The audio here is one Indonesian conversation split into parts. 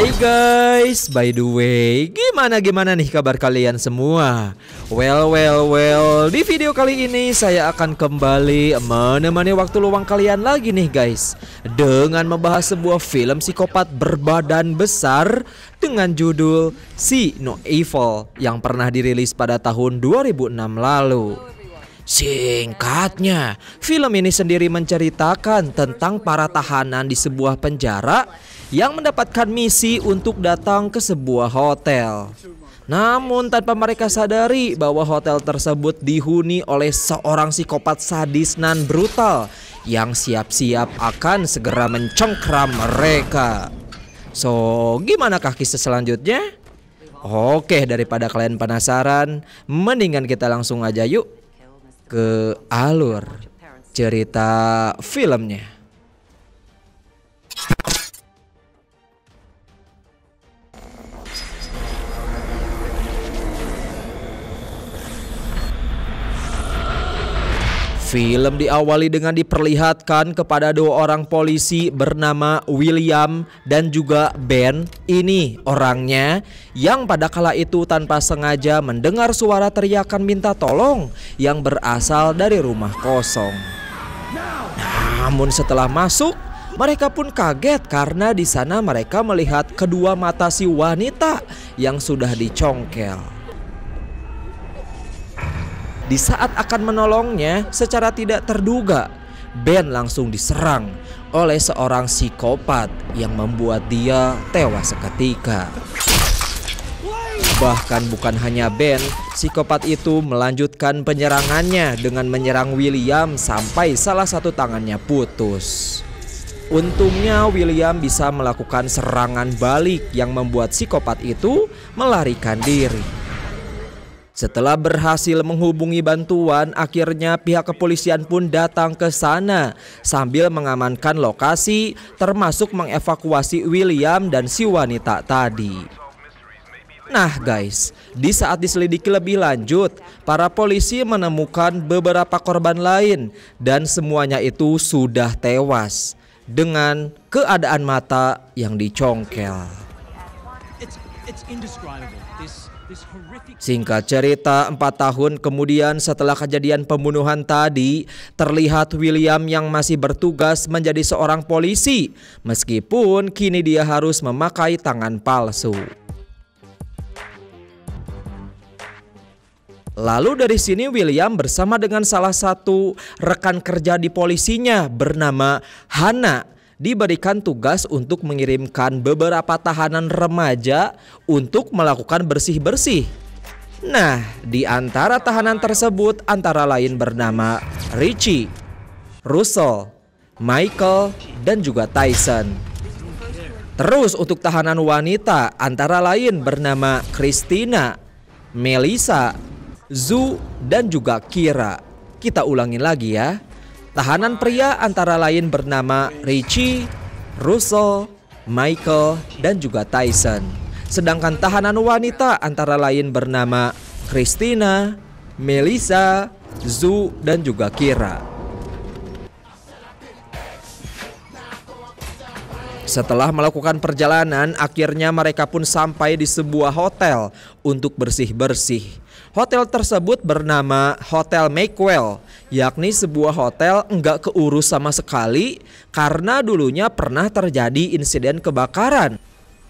Hai guys, by the way, gimana-gimana nih kabar kalian semua? Well, well, well, di video kali ini saya akan kembali menemani waktu luang kalian lagi nih guys Dengan membahas sebuah film psikopat berbadan besar dengan judul Si No Evil Yang pernah dirilis pada tahun 2006 lalu Singkatnya, film ini sendiri menceritakan tentang para tahanan di sebuah penjara yang mendapatkan misi untuk datang ke sebuah hotel. Namun tanpa mereka sadari bahwa hotel tersebut dihuni oleh seorang psikopat sadis nan brutal yang siap-siap akan segera mencengkram mereka. So, gimana kaki selanjutnya? Oke, daripada kalian penasaran, mendingan kita langsung aja yuk ke alur cerita filmnya. Film diawali dengan diperlihatkan kepada dua orang polisi bernama William dan juga Ben. Ini orangnya yang pada kala itu tanpa sengaja mendengar suara teriakan minta tolong yang berasal dari rumah kosong. Namun setelah masuk, mereka pun kaget karena di sana mereka melihat kedua mata si wanita yang sudah dicongkel. Di saat akan menolongnya secara tidak terduga, Ben langsung diserang oleh seorang psikopat yang membuat dia tewas seketika. Bahkan bukan hanya Ben, psikopat itu melanjutkan penyerangannya dengan menyerang William sampai salah satu tangannya putus. Untungnya William bisa melakukan serangan balik yang membuat psikopat itu melarikan diri. Setelah berhasil menghubungi bantuan, akhirnya pihak kepolisian pun datang ke sana sambil mengamankan lokasi termasuk mengevakuasi William dan si wanita tadi. Nah guys, di saat diselidiki lebih lanjut, para polisi menemukan beberapa korban lain dan semuanya itu sudah tewas dengan keadaan mata yang dicongkel. It's, it's Singkat cerita, empat tahun kemudian setelah kejadian pembunuhan tadi, terlihat William yang masih bertugas menjadi seorang polisi, meskipun kini dia harus memakai tangan palsu. Lalu dari sini William bersama dengan salah satu rekan kerja di polisinya bernama Hannah diberikan tugas untuk mengirimkan beberapa tahanan remaja untuk melakukan bersih-bersih. Nah, di antara tahanan tersebut antara lain bernama Richie, Russell, Michael, dan juga Tyson. Terus untuk tahanan wanita antara lain bernama Christina, Melissa, Zu, dan juga Kira. Kita ulangin lagi ya. Tahanan pria antara lain bernama Richie, Russell, Michael, dan juga Tyson. Sedangkan tahanan wanita antara lain bernama Christina, Melissa, Zu, dan juga Kira. Setelah melakukan perjalanan, akhirnya mereka pun sampai di sebuah hotel untuk bersih-bersih. Hotel tersebut bernama Hotel Makewell, yakni sebuah hotel enggak keurus sama sekali karena dulunya pernah terjadi insiden kebakaran.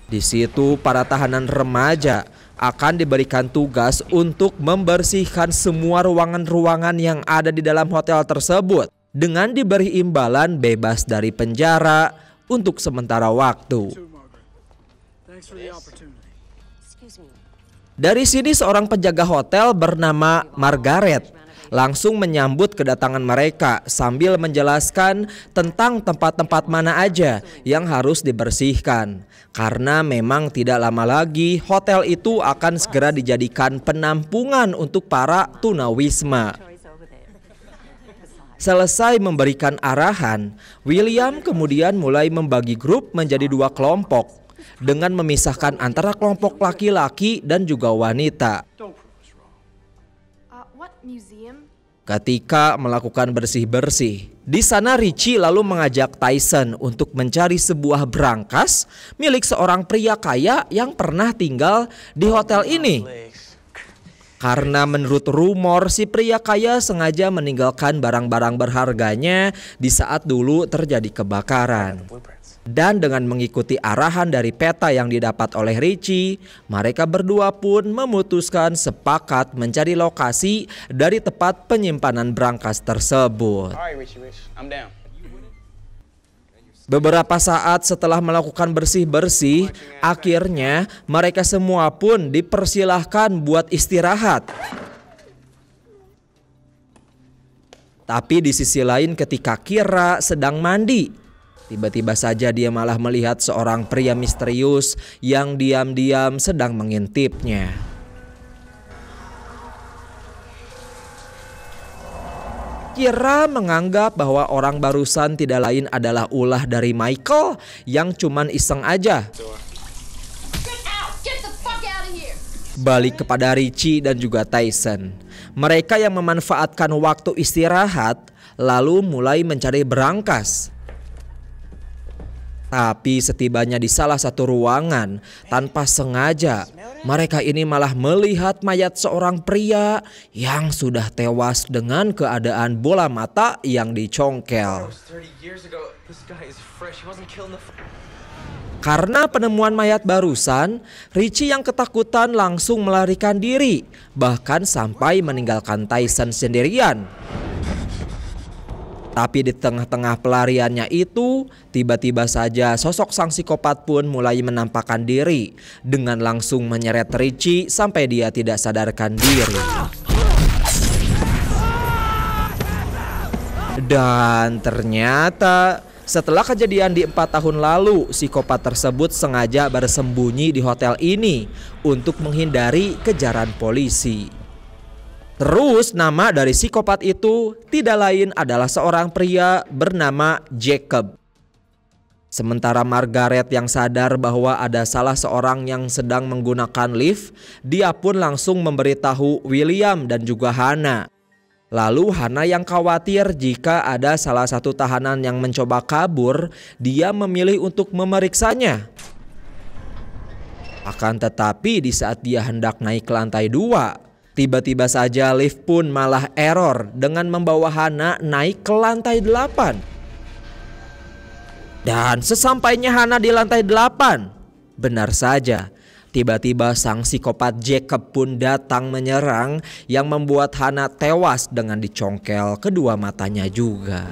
Di situ para tahanan remaja akan diberikan tugas untuk membersihkan semua ruangan-ruangan yang ada di dalam hotel tersebut dengan diberi imbalan bebas dari penjara untuk sementara waktu. Dari sini seorang penjaga hotel bernama Margaret langsung menyambut kedatangan mereka sambil menjelaskan tentang tempat-tempat mana aja yang harus dibersihkan. Karena memang tidak lama lagi hotel itu akan segera dijadikan penampungan untuk para tunawisma. Selesai memberikan arahan, William kemudian mulai membagi grup menjadi dua kelompok dengan memisahkan antara kelompok laki-laki dan juga wanita. Uh, Ketika melakukan bersih-bersih, di sana Richie lalu mengajak Tyson untuk mencari sebuah berangkas milik seorang pria kaya yang pernah tinggal di hotel ini. Karena menurut rumor si pria kaya sengaja meninggalkan barang-barang berharganya di saat dulu terjadi kebakaran. Dan dengan mengikuti arahan dari peta yang didapat oleh Richie, mereka berdua pun memutuskan sepakat mencari lokasi dari tempat penyimpanan brankas tersebut. Beberapa saat setelah melakukan bersih-bersih, akhirnya mereka semua pun dipersilahkan buat istirahat. Tapi di sisi lain ketika Kira sedang mandi, Tiba-tiba saja dia malah melihat seorang pria misterius yang diam-diam sedang mengintipnya. Kira menganggap bahwa orang barusan tidak lain adalah ulah dari Michael yang cuman iseng aja. Balik kepada Richie dan juga Tyson. Mereka yang memanfaatkan waktu istirahat lalu mulai mencari berangkas. Tapi setibanya di salah satu ruangan, tanpa sengaja mereka ini malah melihat mayat seorang pria yang sudah tewas dengan keadaan bola mata yang dicongkel. Karena penemuan mayat barusan, Richie yang ketakutan langsung melarikan diri, bahkan sampai meninggalkan Tyson sendirian. Tapi di tengah-tengah pelariannya itu, tiba-tiba saja sosok sang psikopat pun mulai menampakkan diri dengan langsung menyeret Richie sampai dia tidak sadarkan diri. Dan ternyata setelah kejadian di empat tahun lalu, psikopat tersebut sengaja bersembunyi di hotel ini untuk menghindari kejaran polisi. Terus nama dari psikopat itu tidak lain adalah seorang pria bernama Jacob. Sementara Margaret yang sadar bahwa ada salah seorang yang sedang menggunakan lift, dia pun langsung memberitahu William dan juga Hana. Lalu Hana yang khawatir jika ada salah satu tahanan yang mencoba kabur, dia memilih untuk memeriksanya. Akan tetapi di saat dia hendak naik ke lantai dua, Tiba-tiba saja lift pun malah error dengan membawa Hana naik ke lantai 8. Dan sesampainya Hana di lantai 8, benar saja Tiba-tiba sang psikopat Jacob pun datang menyerang yang membuat Hana tewas dengan dicongkel kedua matanya juga.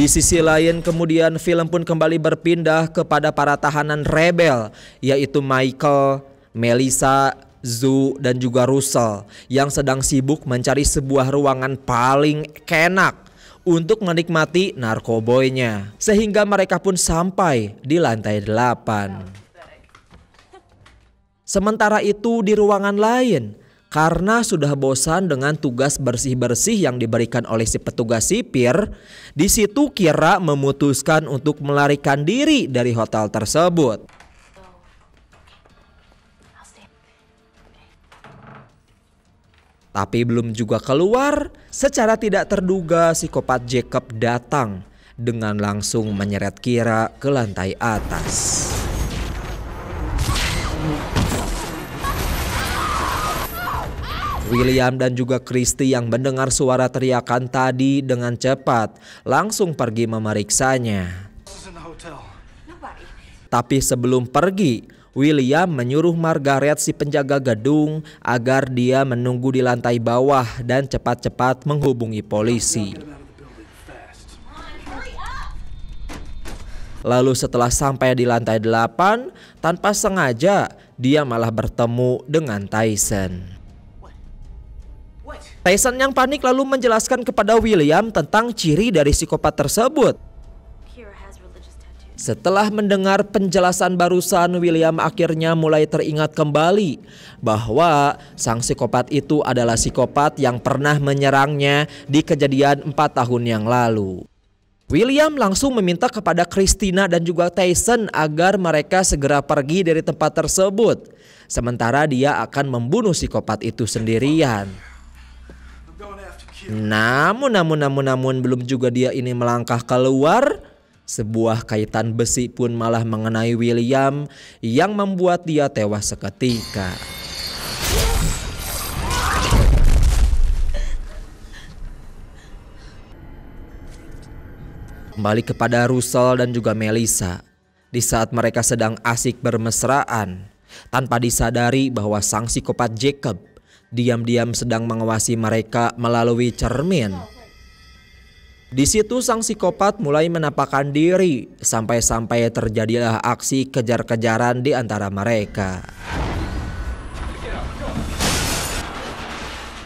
Di sisi lain kemudian film pun kembali berpindah kepada para tahanan rebel yaitu Michael, Melissa, Zu dan juga Russell yang sedang sibuk mencari sebuah ruangan paling kenak untuk menikmati narkoboynya sehingga mereka pun sampai di lantai 8. Sementara itu di ruangan lain, karena sudah bosan dengan tugas bersih-bersih yang diberikan oleh si petugas sipir, di situ Kira memutuskan untuk melarikan diri dari hotel tersebut. Tapi belum juga keluar, secara tidak terduga si psikopat Jacob datang dengan langsung menyeret Kira ke lantai atas. William dan juga Kristi yang mendengar suara teriakan tadi dengan cepat langsung pergi memeriksanya. Tapi sebelum pergi, William menyuruh Margaret si penjaga gedung agar dia menunggu di lantai bawah dan cepat-cepat menghubungi polisi. Lalu setelah sampai di lantai delapan, tanpa sengaja dia malah bertemu dengan Tyson. Tyson yang panik lalu menjelaskan kepada William tentang ciri dari psikopat tersebut. Setelah mendengar penjelasan barusan, William akhirnya mulai teringat kembali bahwa sang psikopat itu adalah psikopat yang pernah menyerangnya di kejadian empat tahun yang lalu. William langsung meminta kepada Christina dan juga Tyson agar mereka segera pergi dari tempat tersebut. Sementara dia akan membunuh psikopat itu sendirian. Namun, namun, namun, namun belum juga dia ini melangkah keluar. Sebuah kaitan besi pun malah mengenai William yang membuat dia tewas seketika. Kembali kepada Russell dan juga Melissa. Di saat mereka sedang asik bermesraan, tanpa disadari bahwa sang psikopat Jacob diam-diam sedang mengawasi mereka melalui cermin. Di situ sang psikopat mulai menampakkan diri sampai-sampai terjadilah aksi kejar-kejaran di antara mereka.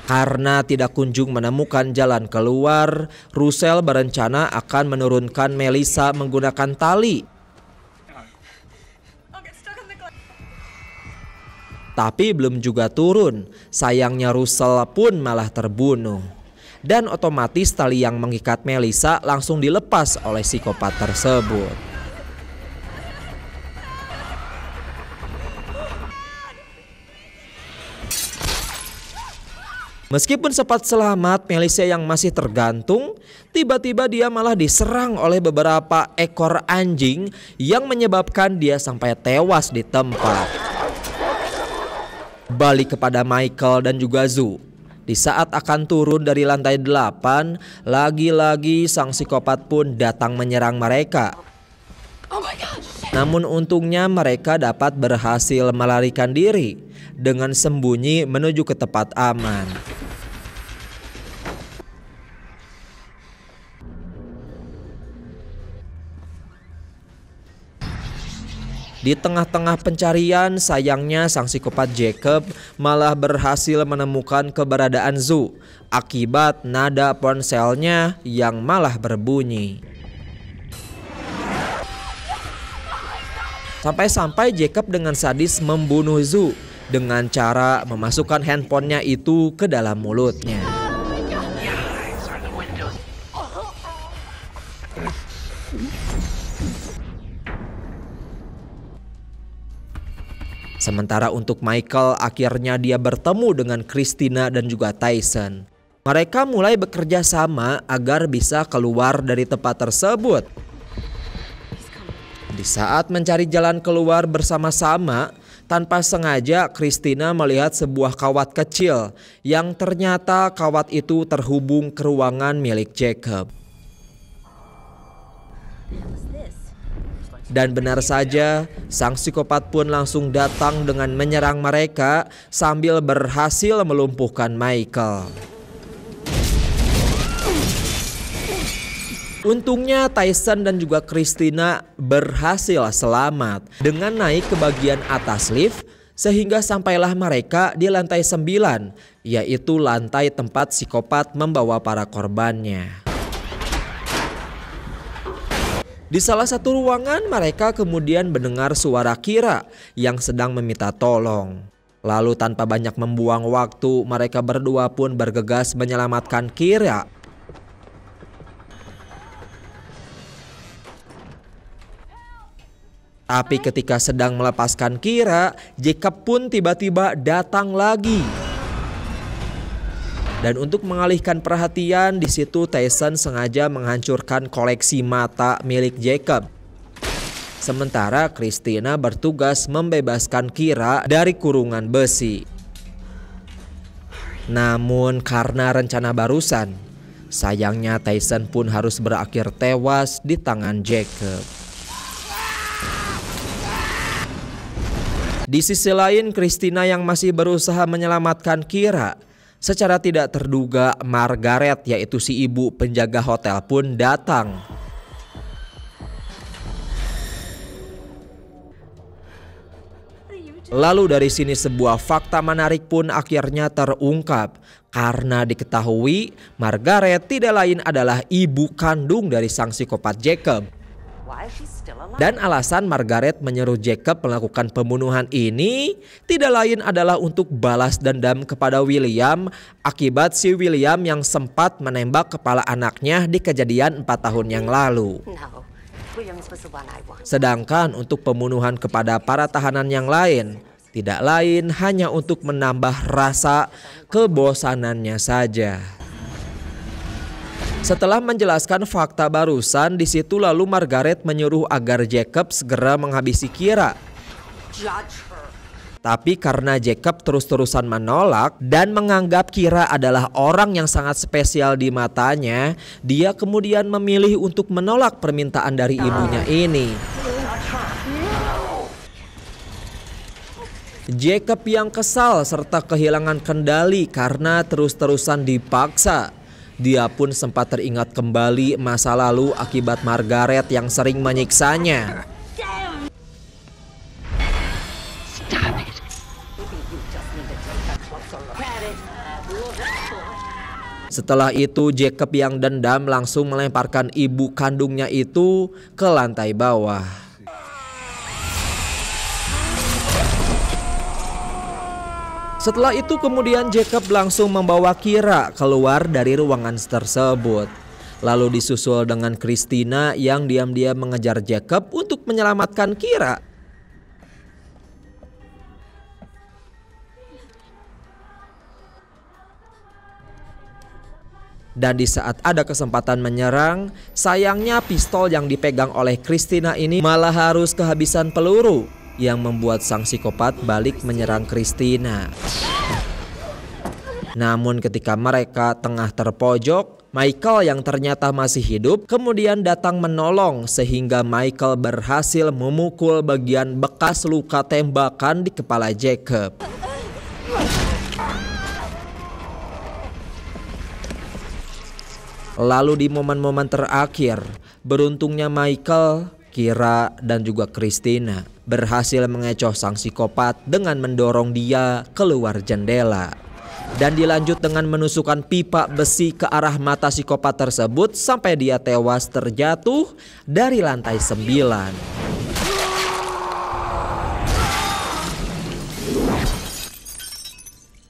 Karena tidak kunjung menemukan jalan keluar, Russell berencana akan menurunkan Melissa menggunakan tali tapi belum juga turun. Sayangnya Russell pun malah terbunuh. Dan otomatis tali yang mengikat Melissa langsung dilepas oleh psikopat tersebut. Meskipun sempat selamat, Melissa yang masih tergantung, tiba-tiba dia malah diserang oleh beberapa ekor anjing yang menyebabkan dia sampai tewas di tempat balik kepada Michael dan juga Zu. Di saat akan turun dari lantai 8, lagi-lagi sang psikopat pun datang menyerang mereka. Oh Namun untungnya mereka dapat berhasil melarikan diri dengan sembunyi menuju ke tempat aman. Di tengah-tengah pencarian, sayangnya sang psikopat Jacob malah berhasil menemukan keberadaan Zu akibat nada ponselnya yang malah berbunyi. Sampai-sampai Jacob dengan sadis membunuh Zu dengan cara memasukkan handphonenya itu ke dalam mulutnya. Sementara untuk Michael akhirnya dia bertemu dengan Christina dan juga Tyson. Mereka mulai bekerja sama agar bisa keluar dari tempat tersebut. Di saat mencari jalan keluar bersama-sama, tanpa sengaja Christina melihat sebuah kawat kecil yang ternyata kawat itu terhubung ke ruangan milik Jacob. Dan benar saja, sang psikopat pun langsung datang dengan menyerang mereka sambil berhasil melumpuhkan Michael. Untungnya Tyson dan juga Christina berhasil selamat dengan naik ke bagian atas lift sehingga sampailah mereka di lantai 9 yaitu lantai tempat psikopat membawa para korbannya. Di salah satu ruangan, mereka kemudian mendengar suara Kira yang sedang meminta tolong. Lalu tanpa banyak membuang waktu, mereka berdua pun bergegas menyelamatkan Kira. Tapi ketika sedang melepaskan Kira, Jacob pun tiba-tiba datang lagi. Dan untuk mengalihkan perhatian, di situ Tyson sengaja menghancurkan koleksi mata milik Jacob. Sementara Christina bertugas membebaskan Kira dari kurungan besi. Namun karena rencana barusan, sayangnya Tyson pun harus berakhir tewas di tangan Jacob. Di sisi lain, Christina yang masih berusaha menyelamatkan Kira Secara tidak terduga, Margaret yaitu si ibu penjaga hotel pun datang. Lalu dari sini sebuah fakta menarik pun akhirnya terungkap karena diketahui Margaret tidak lain adalah ibu kandung dari sang psikopat Jacob. Why dan alasan Margaret menyuruh Jacob melakukan pembunuhan ini tidak lain adalah untuk balas dendam kepada William akibat si William yang sempat menembak kepala anaknya di kejadian 4 tahun yang lalu. Sedangkan untuk pembunuhan kepada para tahanan yang lain, tidak lain hanya untuk menambah rasa kebosanannya saja. Setelah menjelaskan fakta barusan, di situ lalu Margaret menyuruh agar Jacob segera menghabisi Kira. Tapi karena Jacob terus-terusan menolak dan menganggap Kira adalah orang yang sangat spesial di matanya, dia kemudian memilih untuk menolak permintaan dari ibunya ini. Jacob yang kesal serta kehilangan kendali karena terus-terusan dipaksa dia pun sempat teringat kembali masa lalu akibat Margaret yang sering menyiksanya. Setelah itu Jacob yang dendam langsung melemparkan ibu kandungnya itu ke lantai bawah. Setelah itu kemudian Jacob langsung membawa Kira keluar dari ruangan tersebut. Lalu disusul dengan Christina yang diam-diam mengejar Jacob untuk menyelamatkan Kira. Dan di saat ada kesempatan menyerang, sayangnya pistol yang dipegang oleh Christina ini malah harus kehabisan peluru yang membuat sang psikopat balik menyerang Kristina. Namun ketika mereka tengah terpojok, Michael yang ternyata masih hidup kemudian datang menolong sehingga Michael berhasil memukul bagian bekas luka tembakan di kepala Jacob. Lalu di momen-momen terakhir, beruntungnya Michael, Kira, dan juga Christina berhasil mengecoh sang psikopat dengan mendorong dia keluar jendela. Dan dilanjut dengan menusukkan pipa besi ke arah mata psikopat tersebut sampai dia tewas terjatuh dari lantai sembilan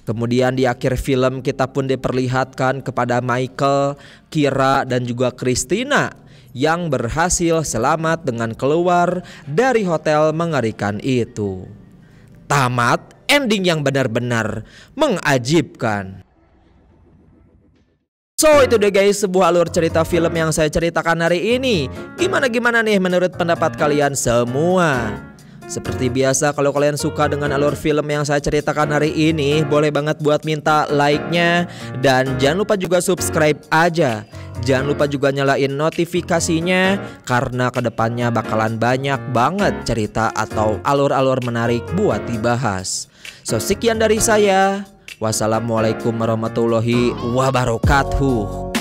Kemudian di akhir film kita pun diperlihatkan kepada Michael, Kira dan juga Christina yang berhasil selamat dengan keluar dari hotel mengerikan itu. Tamat ending yang benar-benar mengajibkan. So itu deh guys sebuah alur cerita film yang saya ceritakan hari ini Gimana-gimana nih menurut pendapat kalian semua seperti biasa kalau kalian suka dengan alur film yang saya ceritakan hari ini Boleh banget buat minta like-nya Dan jangan lupa juga subscribe aja Jangan lupa juga nyalain notifikasinya Karena kedepannya bakalan banyak banget cerita atau alur-alur menarik buat dibahas So sekian dari saya Wassalamualaikum warahmatullahi wabarakatuh